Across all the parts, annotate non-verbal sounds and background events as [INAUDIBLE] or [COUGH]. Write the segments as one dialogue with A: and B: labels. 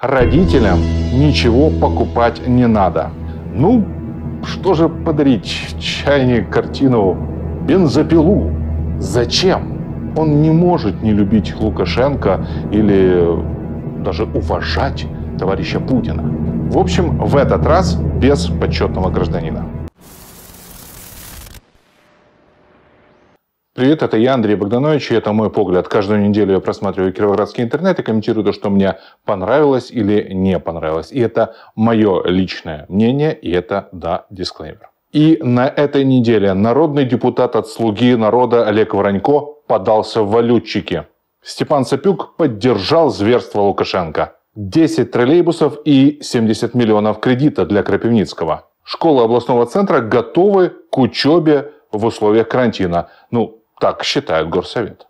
A: Родителям ничего покупать не надо. Ну, что же подарить? Чайник, картину, бензопилу. Зачем? Он не может не любить Лукашенко или даже уважать товарища Путина. В общем, в этот раз без почетного гражданина. Привет, это я, Андрей Богданович, и это мой погляд. Каждую неделю я просматриваю кировоградский интернет и комментирую то, что мне понравилось или не понравилось. И это мое личное мнение, и это, да, дисклеймер. И на этой неделе народный депутат от «Слуги народа» Олег Воронько подался в валютчики. Степан Сапюк поддержал зверство Лукашенко. 10 троллейбусов и 70 миллионов кредита для Крапивницкого. Школы областного центра готовы к учебе в условиях карантина. Ну, так считает Горсовет.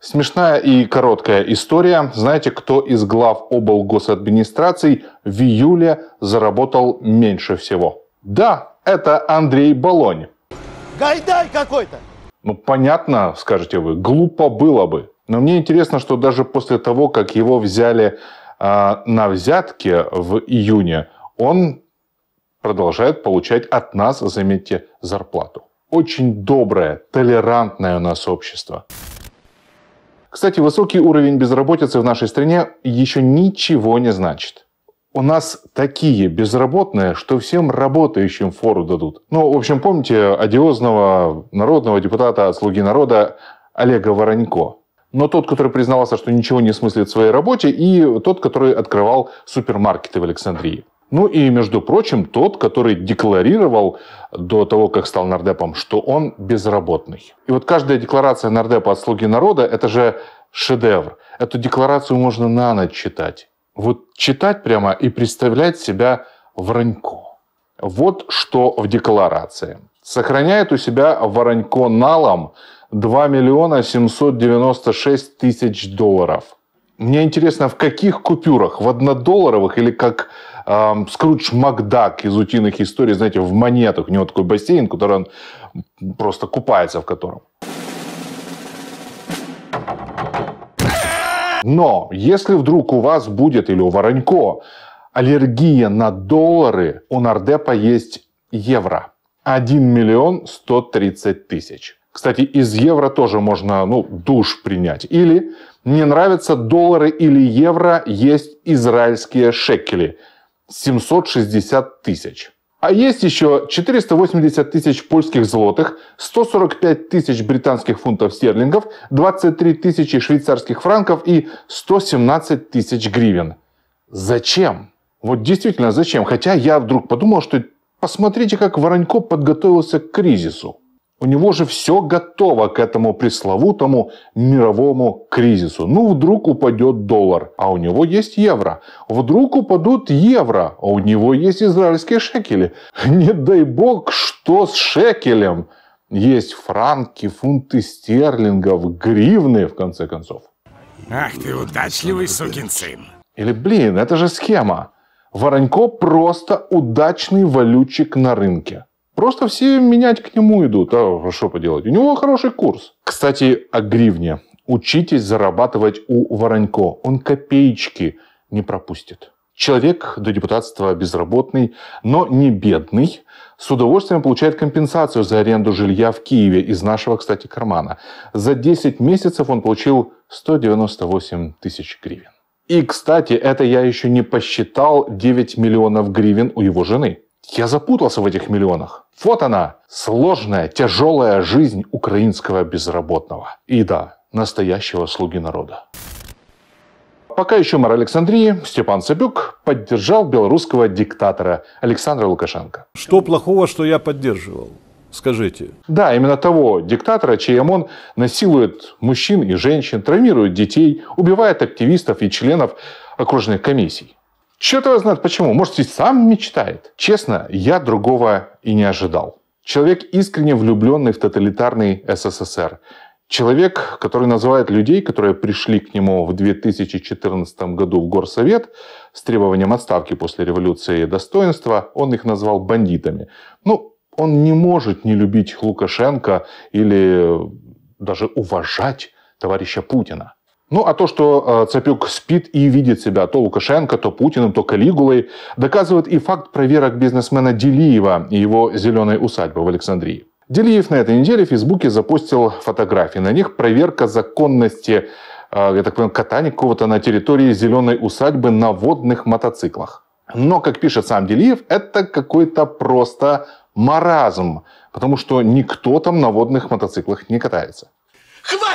A: Смешная и короткая история. Знаете, кто из глав обл. госадминистраций в июле заработал меньше всего? Да, это Андрей Болонь. Гайдай какой-то! Ну, понятно, скажете вы, глупо было бы. Но мне интересно, что даже после того, как его взяли э, на взятке в июне, он продолжает получать от нас, заметьте, зарплату очень доброе, толерантное у нас общество. Кстати, высокий уровень безработицы в нашей стране еще ничего не значит. У нас такие безработные, что всем работающим фору дадут. Ну, в общем, помните одиозного народного депутата от «Слуги народа» Олега Воронько? но тот, который признавался, что ничего не смыслит в своей работе, и тот, который открывал супермаркеты в Александрии. Ну и, между прочим, тот, который декларировал до того, как стал нардепом, что он безработный. И вот каждая декларация нардепа от «Слуги народа» — это же шедевр. Эту декларацию можно на ночь читать. Вот читать прямо и представлять себя Воронько. Вот что в декларации. Сохраняет у себя Воронько налом 2 миллиона 796 тысяч долларов – мне интересно, в каких купюрах? В однодолларовых или как эм, Скрудж Макдак из «Утиных историй», знаете, в монетах. У него такой бассейн, который он просто купается в котором. Но если вдруг у вас будет или у Воронько аллергия на доллары, у Нардепа есть евро. 1 миллион 130 тысяч. Кстати, из евро тоже можно ну, душ принять. Или не нравятся доллары или евро, есть израильские шекели. 760 тысяч. А есть еще 480 тысяч польских злотых, 145 тысяч британских фунтов стерлингов, 23 тысячи швейцарских франков и 117 тысяч гривен. Зачем? Вот действительно зачем? Хотя я вдруг подумал, что посмотрите, как Воронько подготовился к кризису. У него же все готово к этому пресловутому мировому кризису. Ну, вдруг упадет доллар, а у него есть евро. Вдруг упадут евро, а у него есть израильские шекели. [LAUGHS] Не дай бог, что с шекелем. Есть франки, фунты стерлингов, гривны, в конце концов. Ах ты удачливый сукин сын. Или, блин, это же схема. Воронько просто удачный валютчик на рынке. Просто все менять к нему идут. А что поделать? У него хороший курс. Кстати, о гривне. Учитесь зарабатывать у Воронько. Он копеечки не пропустит. Человек до депутатства безработный, но не бедный, с удовольствием получает компенсацию за аренду жилья в Киеве из нашего, кстати, кармана. За 10 месяцев он получил 198 тысяч гривен. И, кстати, это я еще не посчитал 9 миллионов гривен у его жены – я запутался в этих миллионах. Вот она, сложная, тяжелая жизнь украинского безработного. И да, настоящего слуги народа. Пока еще мэр Александрии Степан Цыбюк поддержал белорусского диктатора Александра Лукашенко. Что плохого, что я поддерживал? скажите. Да, именно того диктатора, чьим он насилует мужчин и женщин, травмирует детей, убивает активистов и членов окружных комиссий. Черт его знает почему. Может, и сам мечтает. Честно, я другого и не ожидал. Человек, искренне влюбленный в тоталитарный СССР. Человек, который называет людей, которые пришли к нему в 2014 году в Горсовет с требованием отставки после революции достоинства, он их назвал бандитами. Ну, он не может не любить Лукашенко или даже уважать товарища Путина. Ну, а то, что э, Цапюк спит и видит себя то Лукашенко, то Путиным, то Калигулой, доказывает и факт проверок бизнесмена Делиева и его зеленой усадьбы в Александрии. Делиев на этой неделе в Фейсбуке запустил фотографии. На них проверка законности, э, я так понимаю, катания какого-то на территории зеленой усадьбы на водных мотоциклах. Но, как пишет сам Делиев, это какой-то просто маразм, потому что никто там на водных мотоциклах не катается. Хватит!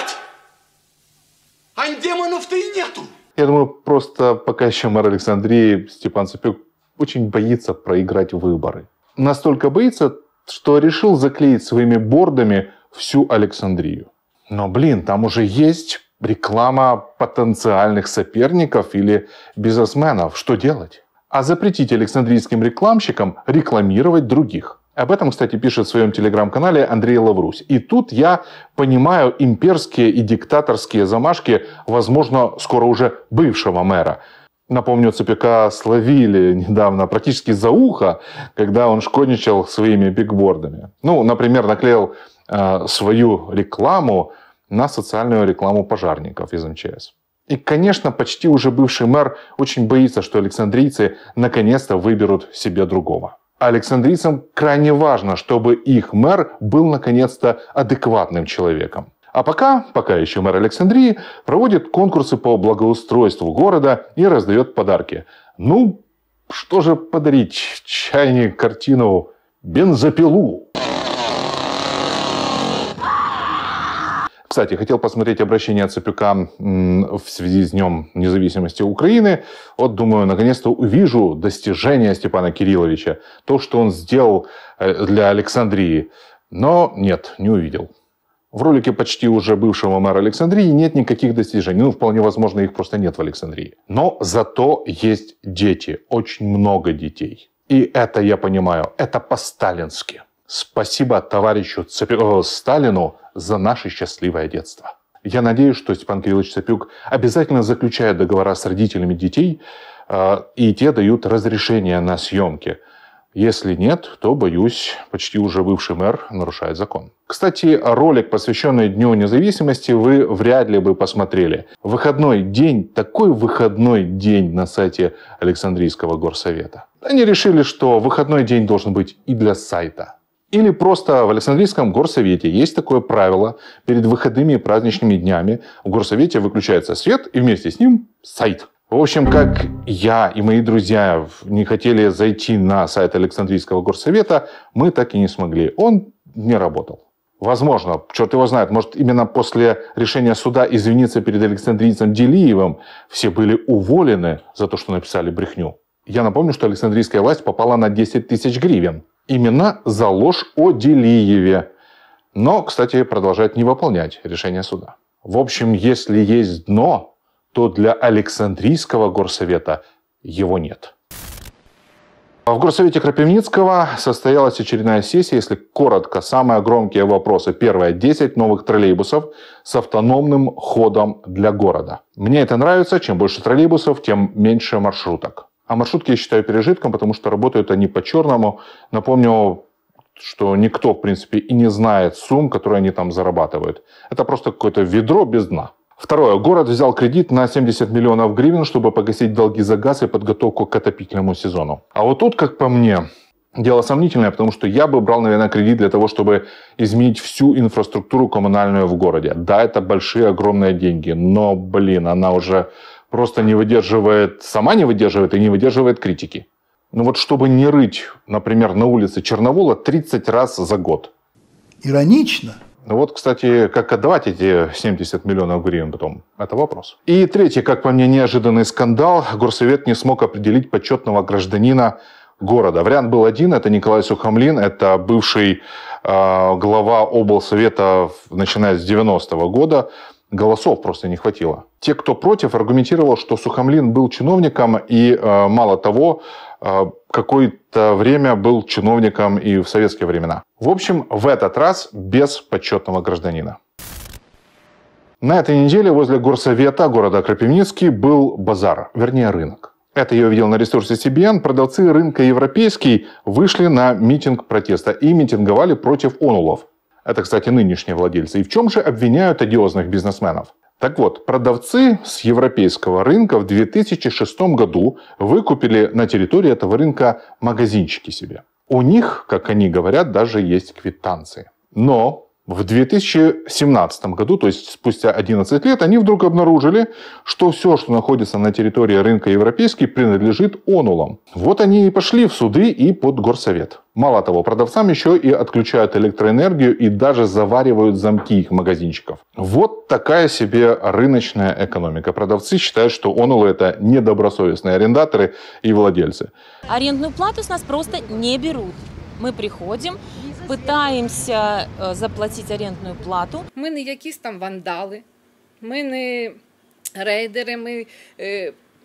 A: А демонов-то и нету. Я думаю, просто пока еще мэр Александрии Степан Сапюк очень боится проиграть выборы. Настолько боится, что решил заклеить своими бордами всю Александрию. Но, блин, там уже есть реклама потенциальных соперников или бизнесменов. Что делать? А запретить александрийским рекламщикам рекламировать других. Об этом, кстати, пишет в своем телеграм-канале Андрей Лаврусь. И тут я понимаю имперские и диктаторские замашки, возможно, скоро уже бывшего мэра. Напомню, ЦПК словили недавно практически за ухо, когда он шкодничал своими бигбордами. Ну, например, наклеил э, свою рекламу на социальную рекламу пожарников из МЧС. И, конечно, почти уже бывший мэр очень боится, что александрийцы наконец-то выберут себе другого. Александрийцам крайне важно, чтобы их мэр был наконец-то адекватным человеком. А пока, пока еще мэр Александрии, проводит конкурсы по благоустройству города и раздает подарки. Ну, что же подарить? Чайник, картину, бензопилу. Кстати, хотел посмотреть обращение Цепюка в связи с Днем независимости Украины. Вот, думаю, наконец-то увижу достижение Степана Кирилловича, то, что он сделал э, для Александрии. Но нет, не увидел. В ролике почти уже бывшего мэра Александрии нет никаких достижений. Ну, вполне возможно, их просто нет в Александрии. Но зато есть дети, очень много детей. И это я понимаю, это по-сталински. Спасибо товарищу Цапи... Сталину за наше счастливое детство. Я надеюсь, что Степан Кириллович Цепюк обязательно заключает договора с родителями детей, э, и те дают разрешение на съемки. Если нет, то, боюсь, почти уже бывший мэр нарушает закон. Кстати, ролик, посвященный Дню независимости, вы вряд ли бы посмотрели. Выходной день, такой выходной день на сайте Александрийского горсовета. Они решили, что выходной день должен быть и для сайта. Или просто в Александрийском горсовете есть такое правило. Перед выходными и праздничными днями в горсовете выключается свет и вместе с ним сайт. В общем, как я и мои друзья не хотели зайти на сайт Александрийского горсовета, мы так и не смогли. Он не работал. Возможно, черт его знает, может, именно после решения суда извиниться перед Александрийцем Делиевым все были уволены за то, что написали брехню. Я напомню, что Александрийская власть попала на 10 тысяч гривен имена за ложь о Делиеве, но, кстати, продолжает не выполнять решение суда. В общем, если есть дно, то для Александрийского горсовета его нет. А в Горсовете Крапивницкого состоялась очередная сессия, если коротко, самые громкие вопросы. Первое – 10 новых троллейбусов с автономным ходом для города. Мне это нравится, чем больше троллейбусов, тем меньше маршруток. А маршрутки я считаю пережитком, потому что работают они по-черному. Напомню, что никто, в принципе, и не знает сумм, которые они там зарабатывают. Это просто какое-то ведро без дна. Второе. Город взял кредит на 70 миллионов гривен, чтобы погасить долги за газ и подготовку к отопительному сезону. А вот тут, как по мне, дело сомнительное, потому что я бы брал, наверное, кредит для того, чтобы изменить всю инфраструктуру коммунальную в городе. Да, это большие, огромные деньги, но, блин, она уже просто не выдерживает, сама не выдерживает и не выдерживает критики. Ну вот чтобы не рыть, например, на улице Черновола 30 раз за год. Иронично. Ну вот, кстати, как отдавать эти 70 миллионов гривен потом? Это вопрос. И третий, как по мне, неожиданный скандал. Горсовет не смог определить почетного гражданина города. Вариант был один, это Николай Сухомлин, это бывший э, глава облсовета, начиная с 90-го года, голосов просто не хватило. Те, кто против, аргументировал, что Сухомлин был чиновником и, э, мало того, э, какое-то время был чиновником и в советские времена. В общем, в этот раз без почетного гражданина. На этой неделе возле горсовета города Крапивницкий был базар, вернее рынок. Это я увидел на ресурсе CBN. Продавцы рынка «Европейский» вышли на митинг протеста и митинговали против онулов. Это, кстати, нынешние владельцы. И в чем же обвиняют одиозных бизнесменов? Так вот, продавцы с европейского рынка в 2006 году выкупили на территории этого рынка магазинчики себе. У них, как они говорят, даже есть квитанции. Но в 2017 году, то есть спустя 11 лет, они вдруг обнаружили, что все, что находится на территории рынка европейский, принадлежит онулам. Вот они и пошли в суды и под горсовет. Мало того, продавцам еще и отключают электроэнергию и даже заваривают замки их магазинчиков. Вот такая себе рыночная экономика. Продавцы считают, что онулы это недобросовестные арендаторы и владельцы. Арендную плату с нас просто не берут. Мы приходим, пытаемся э, заплатить арендную плату. Мы не якісь там вандалы, мы не рейдеры, мы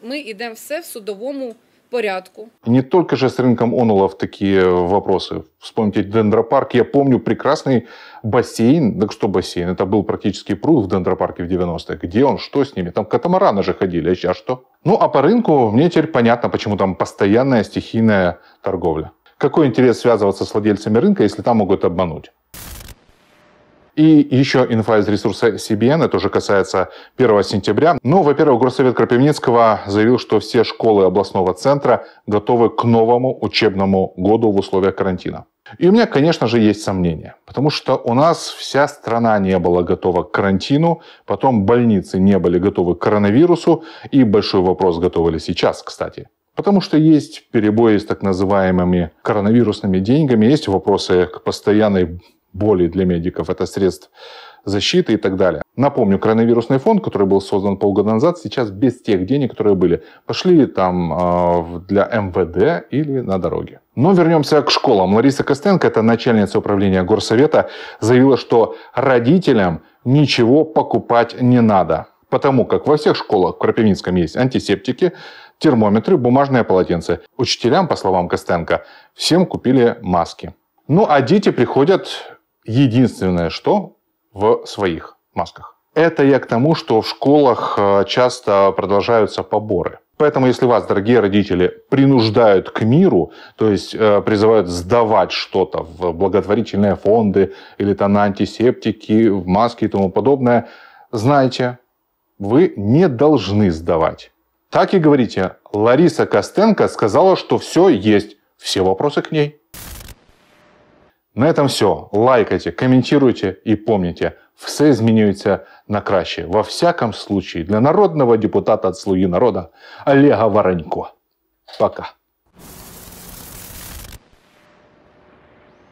A: мы идем все в судовому порядку. Не только же с рынком Онулов такие вопросы. Вспомните дендропарк. Я помню прекрасный бассейн, да что бассейн, это был практически пруд в дендропарке в 90 х Где он, что с ними? Там катамараны же ходили, а, а что? Ну, а по рынку мне теперь понятно, почему там постоянная стихийная торговля. Какой интерес связываться с владельцами рынка, если там могут обмануть? И еще инфа из ресурса CBN, это уже касается 1 сентября. Ну, во-первых, Горсовет Крапивницкого заявил, что все школы областного центра готовы к новому учебному году в условиях карантина. И у меня, конечно же, есть сомнения, потому что у нас вся страна не была готова к карантину, потом больницы не были готовы к коронавирусу, и большой вопрос, готовы ли сейчас, кстати. Потому что есть перебои с так называемыми коронавирусными деньгами, есть вопросы к постоянной боли для медиков, это средств защиты и так далее. Напомню, коронавирусный фонд, который был создан полгода назад, сейчас без тех денег, которые были. Пошли ли там э, для МВД или на дороге. Но вернемся к школам. Лариса Костенко, это начальница управления горсовета, заявила, что родителям ничего покупать не надо. Потому как во всех школах в Крапивницком есть антисептики, термометры, бумажные полотенца. Учителям, по словам Костенко, всем купили маски. Ну а дети приходят единственное что в своих масках. Это я к тому, что в школах э, часто продолжаются поборы. Поэтому, если вас, дорогие родители, принуждают к миру, то есть э, призывают сдавать что-то в благотворительные фонды или там на антисептики, в маски и тому подобное, знайте, вы не должны сдавать. Так и говорите. Лариса Костенко сказала, что все есть. Все вопросы к ней. На этом все. Лайкайте, комментируйте и помните, все изменяется на краще. Во всяком случае, для народного депутата от слуги народа Олега Воронько. Пока.